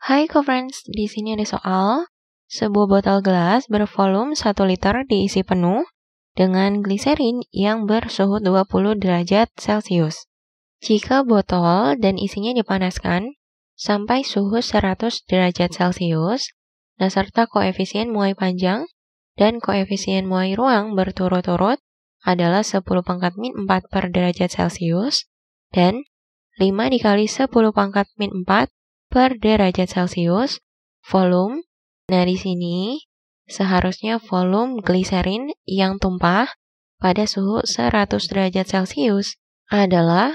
Hai co-friends, di sini ada soal. Sebuah botol gelas bervolume 1 liter diisi penuh dengan gliserin yang bersuhu 20 derajat Celcius. Jika botol dan isinya dipanaskan sampai suhu 100 derajat Celcius, nah serta koefisien muai panjang dan koefisien muai ruang berturut-turut adalah 10 pangkat min 4 per derajat Celcius, dan 5 dikali 10 pangkat min 4 per derajat Celcius, volume. Nah, di sini seharusnya volume gliserin yang tumpah pada suhu 100 derajat Celcius adalah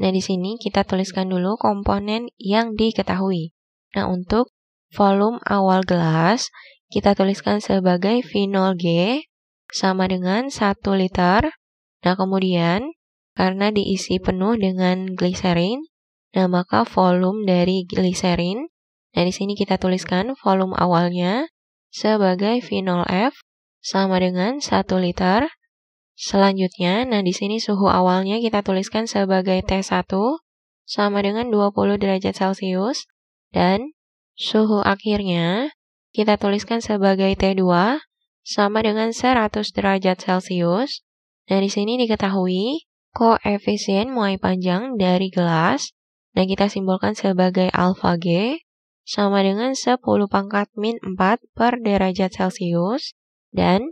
Nah, di sini kita tuliskan dulu komponen yang diketahui. Nah, untuk volume awal gelas, kita tuliskan sebagai 0 G sama dengan 1 liter. Nah, kemudian karena diisi penuh dengan gliserin, Nah, maka volume dari gliserin, nah di sini kita tuliskan volume awalnya sebagai 0 F sama dengan 1 liter. Selanjutnya, nah di sini suhu awalnya kita tuliskan sebagai T1 sama dengan 20 derajat Celcius dan suhu akhirnya kita tuliskan sebagai T2 sama dengan 100 derajat Celcius. Nah, di sini diketahui koefisien muai panjang dari gelas Nah, kita simbolkan sebagai alfa G sama dengan 10 pangkat min 4 per derajat Celcius dan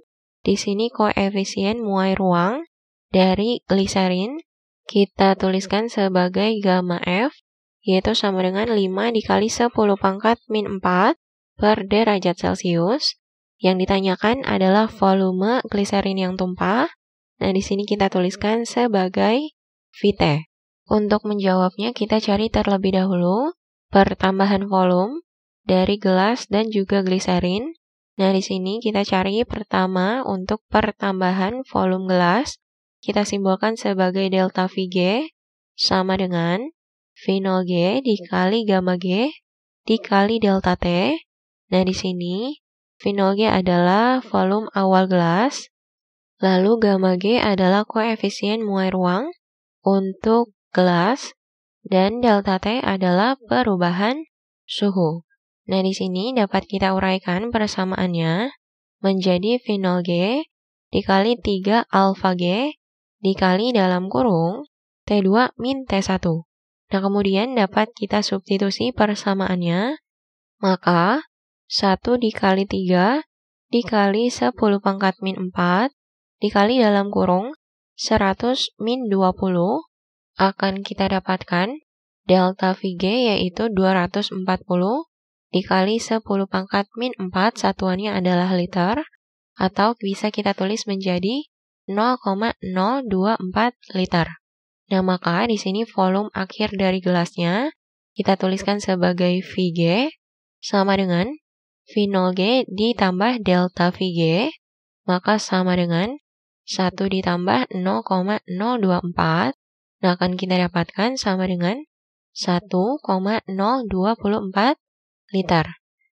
di sini koefisien muai ruang dari gliserin kita tuliskan sebagai gamma F yaitu sama dengan 5 dikali 10 pangkat min 4 per derajat Celcius. Yang ditanyakan adalah volume gliserin yang tumpah. Nah, di sini kita tuliskan sebagai VT. Untuk menjawabnya, kita cari terlebih dahulu pertambahan volume dari gelas dan juga gliserin. Nah, di sini kita cari pertama untuk pertambahan volume gelas, kita simbolkan sebagai delta Vg sama dengan V0 G dikali gamma G dikali delta T. Nah, di sini V0 G adalah volume awal gelas, lalu gamma G adalah koefisien muai ruang untuk gelas, dan delta T adalah perubahan suhu. Nah, di sini dapat kita uraikan persamaannya menjadi phenol G dikali 3 alfa G dikali dalam kurung T2 min T1. Nah, kemudian dapat kita substitusi persamaannya, maka 1 dikali 3 dikali 10 pangkat min 4 dikali dalam kurung 100 min 20 akan kita dapatkan delta Vg yaitu 240 dikali 10 pangkat min 4 satuannya adalah liter atau bisa kita tulis menjadi 0,024 liter. Nah, maka di sini volume akhir dari gelasnya kita tuliskan sebagai Vg sama dengan V0G ditambah delta Vg, maka sama dengan 1 ditambah 0,024 Nah, akan kita dapatkan sama dengan 1,024 liter.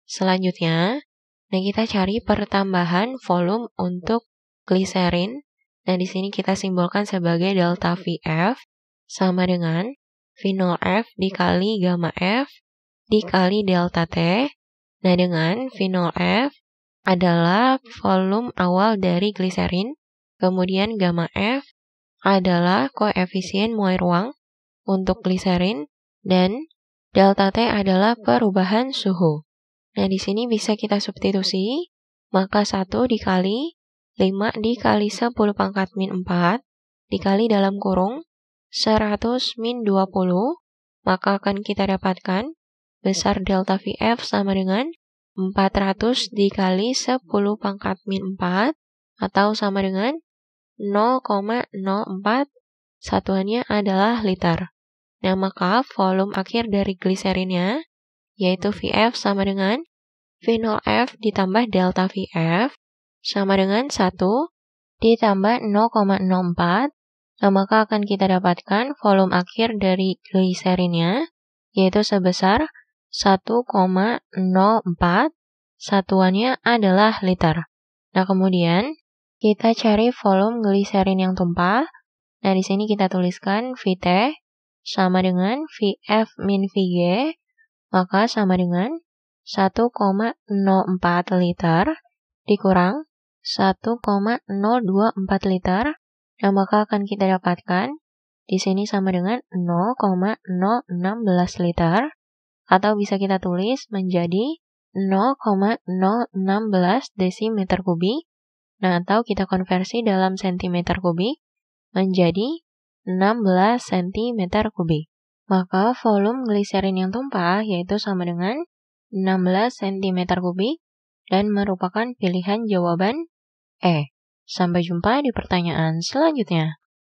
Selanjutnya, nah kita cari pertambahan volume untuk gliserin. Nah, di sini kita simbolkan sebagai delta VF sama dengan v 0 F dikali gamma F dikali delta T. Nah, dengan v 0 F adalah volume awal dari gliserin, kemudian gamma F adalah koefisien muai ruang untuk gliserin dan delta T adalah perubahan suhu. Nah, di sini bisa kita substitusi, maka 1 dikali 5 dikali 10 pangkat min 4 dikali dalam kurung 100 min 20, maka akan kita dapatkan besar delta VF sama dengan 400 dikali 10 pangkat min 4 atau sama dengan 0,04 satuannya adalah liter. Nah, maka volume akhir dari gliserinnya, yaitu VF sama dengan V0F ditambah delta VF sama dengan 1 ditambah 0,04. Nah, maka akan kita dapatkan volume akhir dari gliserinnya, yaitu sebesar 1,04, satuannya adalah liter. Nah, kemudian kita cari volume gliserin yang tumpah. Nah, di sini kita tuliskan VT sama dengan VF min VG, maka sama dengan 1,04 liter dikurang 1,024 liter. Nah, maka akan kita dapatkan di sini sama dengan 0,016 liter atau bisa kita tulis menjadi 0,016 desimeter kubik Nah, atau kita konversi dalam cm kubik menjadi 16 cm kubik. Maka volume gliserin yang tumpah yaitu sama dengan 16 cm kubik dan merupakan pilihan jawaban E. Sampai jumpa di pertanyaan selanjutnya.